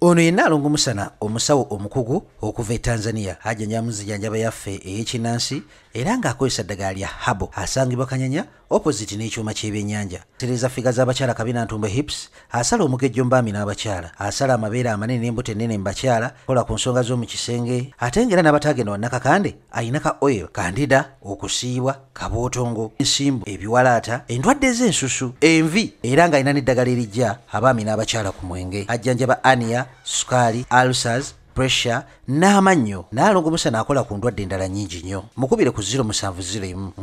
ono yenna alonga omusana omusawo omukugu okuva e tanzania ajanjaba muzijanjaba yaffe ey'ekinnansi era ng'akozesa ddagala lya habo asangibwa kanyanya opositi n'ekyuma ky'ebyennyanja tereza figa z'abakyala kabina ntumbe hips asala omugejjo mbaami n'abakyala asala amabeere amanene n'embuto ennene mu bakyala kola ku nsonga z'omu kisenge ate ngaera n'abatagenda wannakakande ayina ka oil kandida okusiibwa kabootongo ensimbu ebiwalaata endwadde ez'ensusu envi era ng'ayina n'eddagala erijja abaami n'abakyala ku mwenge ajjanjaba ania sukaali alusars pressure n'amannyo n'alongomusa n'akola ku ndwadde endala nyingi nnyo mukubire ku 07 1 69